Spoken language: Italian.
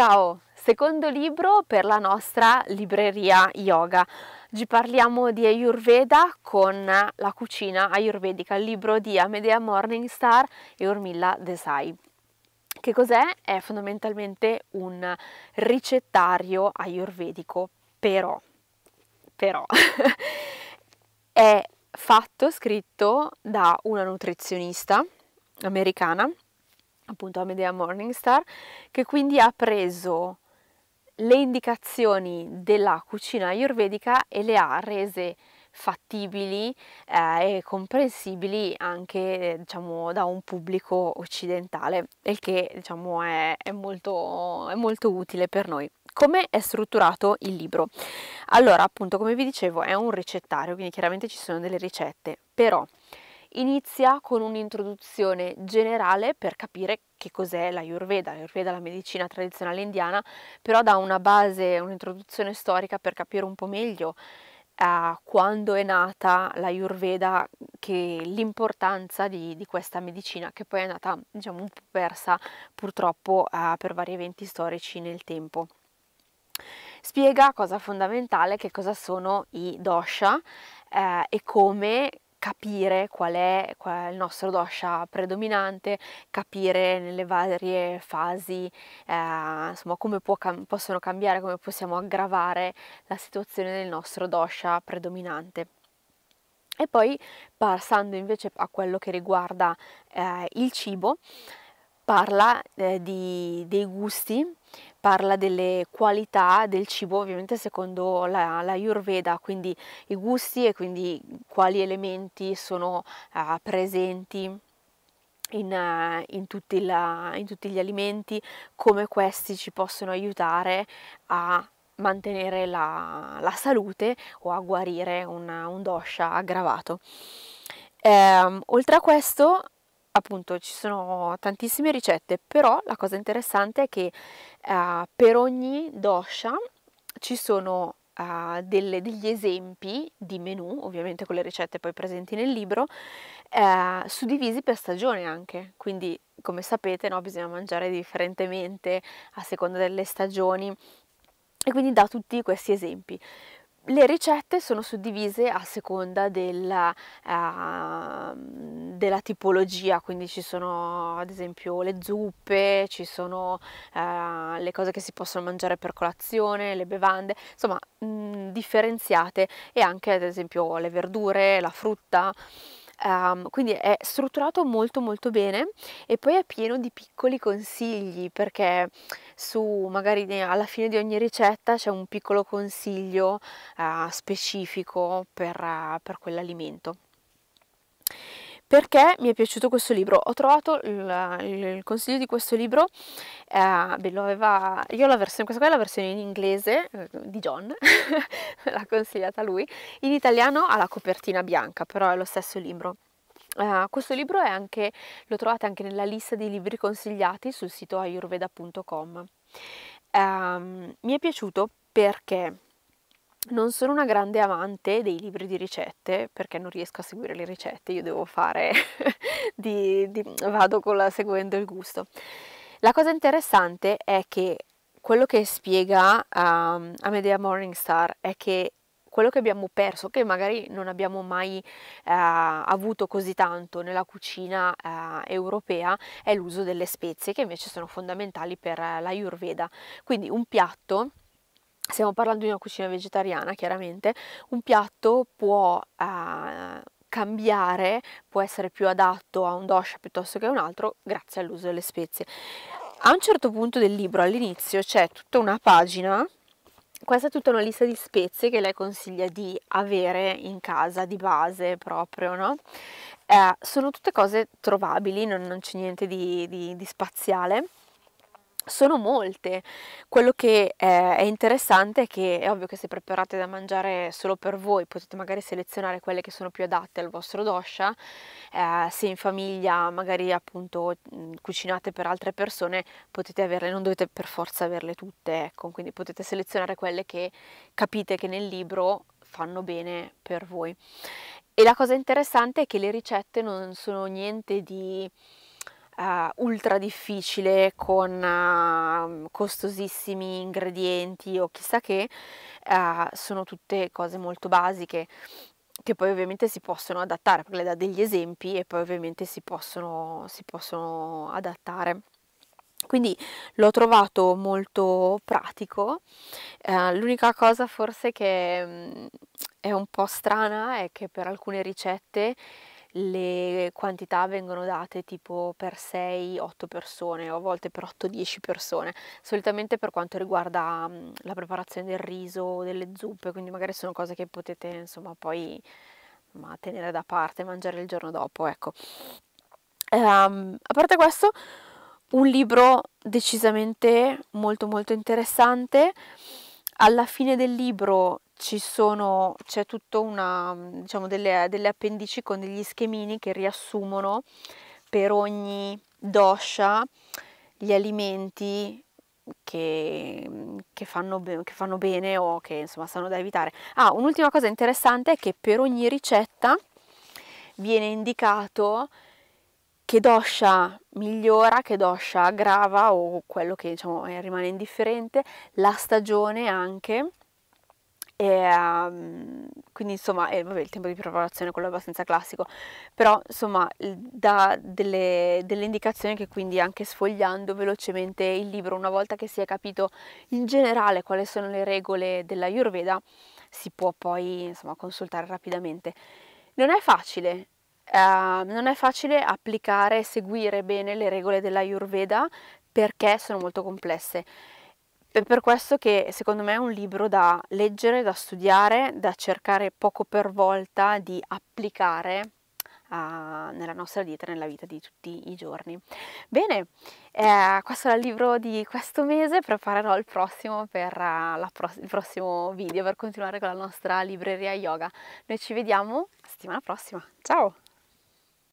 Ciao, secondo libro per la nostra libreria yoga. Oggi parliamo di Ayurveda con la cucina ayurvedica, il libro di Amedea Morningstar e Urmilla Desai. Che cos'è? È fondamentalmente un ricettario ayurvedico, però, però è fatto, scritto da una nutrizionista americana appunto Amedea Morningstar, che quindi ha preso le indicazioni della cucina ayurvedica e le ha rese fattibili eh, e comprensibili anche diciamo, da un pubblico occidentale, il che diciamo, è, è, molto, è molto utile per noi. Come è strutturato il libro? Allora, appunto, come vi dicevo, è un ricettario, quindi chiaramente ci sono delle ricette, però inizia con un'introduzione generale per capire che cos'è l'Ayurveda, l'Ayurveda è la medicina tradizionale indiana, però dà una base, un'introduzione storica per capire un po' meglio eh, quando è nata l'Ayurveda, che, l'importanza di, di, questa medicina che poi è andata diciamo, un po' persa purtroppo eh, per vari eventi storici nel tempo spiega cosa fondamentale, che cosa sono i dosha eh, e come capire qual è, qual è il nostro dosha predominante, capire nelle varie fasi eh, insomma, come può, possono cambiare, come possiamo aggravare la situazione del nostro dosha predominante. E poi passando invece a quello che riguarda eh, il cibo, parla eh, di, dei gusti parla delle qualità del cibo ovviamente secondo la, la Ayurveda, quindi i gusti e quindi quali elementi sono uh, presenti. In, eh, in, tutti la, in tutti gli alimenti, come questi ci possono aiutare a mantenere la, la, salute o a guarire una, un dosha aggravato. Eh, oltre a questo appunto ci sono tantissime ricette, però la cosa interessante è che eh, per ogni dosha ci sono eh, delle, degli esempi di menu, ovviamente con le ricette poi presenti nel libro, eh, suddivisi per stagione anche, quindi come sapete no, bisogna mangiare differentemente a seconda delle stagioni e quindi da tutti questi esempi le ricette sono suddivise a seconda della, uh, della, tipologia, quindi ci sono ad esempio le zuppe, ci sono uh, le cose che si possono mangiare per colazione, le bevande, insomma mh, mm, differenziate e anche ad esempio le verdure, la frutta. Um, quindi è strutturato molto molto bene e poi è pieno di piccoli consigli perché su magari alla fine di ogni ricetta c'è un piccolo consiglio uh, specifico per, uh, per quell'alimento. Perché mi è piaciuto questo libro? Ho trovato il, il consiglio di questo libro, eh, beh, aveva, io la versione, questa qua è la versione in inglese eh, di John, l'ha consigliata lui, in italiano ha la copertina bianca, però è lo stesso libro. Uh, questo libro anche, lo trovate anche nella lista dei libri consigliati sul sito ayurveda.com. Um, ehm, mi è piaciuto perché non sono una grande amante dei libri di ricette perché non riesco a seguire le ricette, io devo fare, di, di, vado la, seguendo il gusto. La cosa interessante è che quello che spiega um, ehm, Amedea Morningstar è che quello che abbiamo perso, che magari non abbiamo mai eh, avuto così tanto nella cucina eh, europea, è l'uso delle spezie che invece sono fondamentali per eh, la Ayurveda. Quindi un piatto stiamo parlando di una cucina vegetariana chiaramente, un piatto può eh, cambiare, può essere più adatto a un dosha piuttosto che a un altro grazie all'uso delle spezie. A un certo punto del libro, all'inizio, c'è tutta una pagina questa è tutta una lista di spezie che lei consiglia di avere in casa di base proprio, no? Eh, sono tutte cose trovabili, non, non c'è niente di, di, di spaziale sono molte. Quello che eh, è interessante è che è ovvio che se preparate da mangiare solo per voi potete magari selezionare quelle che sono più adatte al vostro dosha, eh, se in famiglia magari appunto mm, cucinate per altre persone potete averle, non dovete per forza averle tutte, ecco, quindi potete selezionare quelle che capite che nel libro fanno bene per voi. E la cosa interessante è che le ricette non sono niente di uh, ultra difficile con uh, costosissimi ingredienti o chissà che, uh, sono tutte cose molto basiche che poi ovviamente si possono adattare, perché le dà degli esempi e poi ovviamente si possono, si possono adattare. Quindi l'ho trovato molto pratico, uh, l'unica cosa forse che um, è un po' strana è che per alcune ricette le quantità vengono date tipo per 6-8 persone o a volte per 8-10 persone, solitamente per quanto riguarda mhmm, la preparazione del riso o delle zuppe, quindi magari sono cose che potete insomma poi ma, tenere da parte, mangiare il giorno dopo, ecco. Um, a parte questo, un libro decisamente molto molto interessante. Alla fine del libro ci sono, c'è tutta una, mhmm, diciamo, delle, delle appendici con degli schemini che riassumono per ogni doscia gli alimenti che, che, fanno, che, fanno, bene o che insomma stanno da evitare. Ah, un'ultima cosa interessante è che per ogni ricetta viene indicato che doscia migliora, che doscia aggrava o quello che diciamo, rimane indifferente, la stagione anche e, um, quindi insomma, eh, vabbè, il tempo di preparazione è quello abbastanza classico, però insomma dà delle, delle, indicazioni che quindi anche sfogliando velocemente il libro, una volta che si è capito in generale quali sono le regole della Yurveda si può poi insomma consultare rapidamente. Non è facile, Uh, non è facile applicare e seguire bene le regole della Yurveda perché sono molto complesse. È per questo che secondo me è un libro da leggere, da studiare, da cercare poco per volta di applicare uh, nella nostra vita, nella vita di tutti i giorni. Bene, eh, questo era il libro di questo mese, preparerò il prossimo per uh, eh, pro il prossimo video per continuare con la nostra libreria yoga. Noi ci vediamo settimana prossima, ciao!